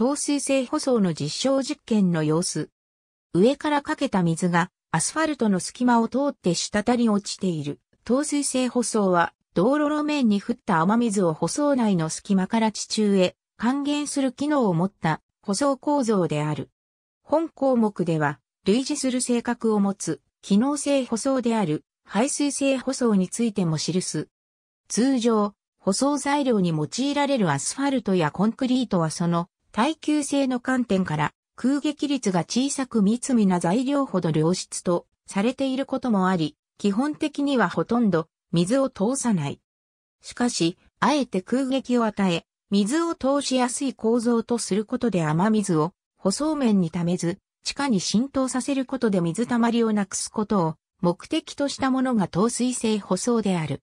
透水性舗装の実証実験の様子。上からかけた水がアスファルトの隙間を通って滴り落ちている。透水性舗装は道路路面に降った雨水を舗装内の隙間から地中へ還元する機能を持った舗装構造である。本項目では類似する性格を持つ機能性舗装である排水性舗装についても記す。通常、舗装材料に用いられるアスファルトやコンクリートはその耐久性の観点から空撃率が小さく密密な材料ほど良質とされていることもあり、基本的にはほとんど水を通さない。しかし、あえて空撃を与え、水を通しやすい構造とすることで雨水を舗装面に溜めず、地下に浸透させることで水たまりをなくすことを目的としたものが透水性舗装である。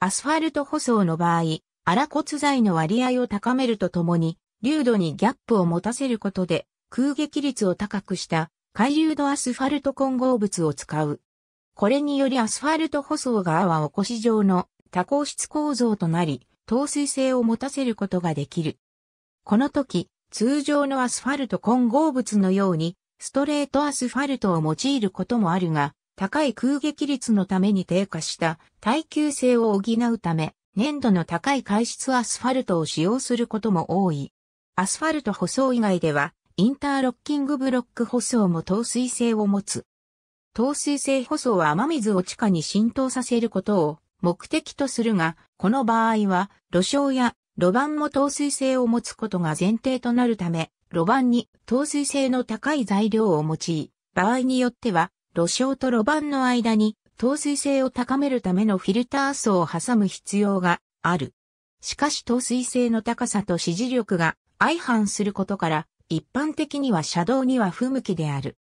アスファルト舗装の場合、荒骨材の割合を高めるとともに、流度にギャップを持たせることで空撃率を高くした海流度アスファルト混合物を使う。これによりアスファルト舗装が泡起こし状の多孔質構造となり、透水性を持たせることができる。この時、通常のアスファルト混合物のように、ストレートアスファルトを用いることもあるが、高い空撃率のために低下した耐久性を補うため、粘度の高い海質アスファルトを使用することも多い。アスファルト舗装以外では、インターロッキングブロック舗装も透水性を持つ。透水性舗装は雨水を地下に浸透させることを目的とするが、この場合は、路床や路盤も透水性を持つことが前提となるため、路盤に透水性の高い材料を用い、場合によっては、路床と路盤の間に透水性を高めるためのフィルター層を挟む必要がある。しかし透水性の高さと支持力が相反することから、一般的には車道には不向きである。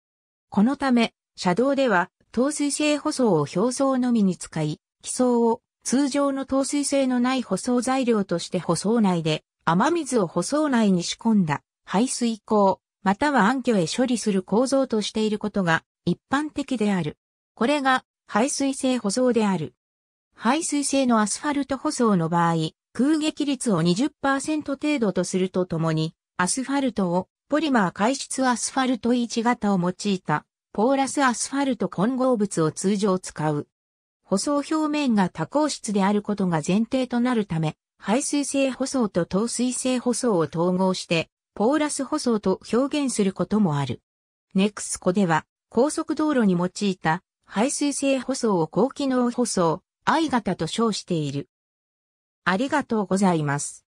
このため、車道では、透水性舗装を表層のみに使い、基層を通常の透水性のない舗装材料として舗装内で、雨水を舗装内に仕込んだ排水口、または暗渠へ処理する構造としていることが一般的である。これが排水性舗装である。排水性のアスファルト舗装の場合、空撃率を20%程度とするとともに、アスファルトをポリマー解質アスファルト e 型を用いたポーラスアスファルト混合物を通常使う。舗装表面が多孔質であることが前提となるため、排水性舗装と透水性舗装を統合して、ポーラス舗装と表現することもある。ネクスコでは、高速道路に用いた排水性舗装を高機能舗装、I 型と称している。ありがとうございます。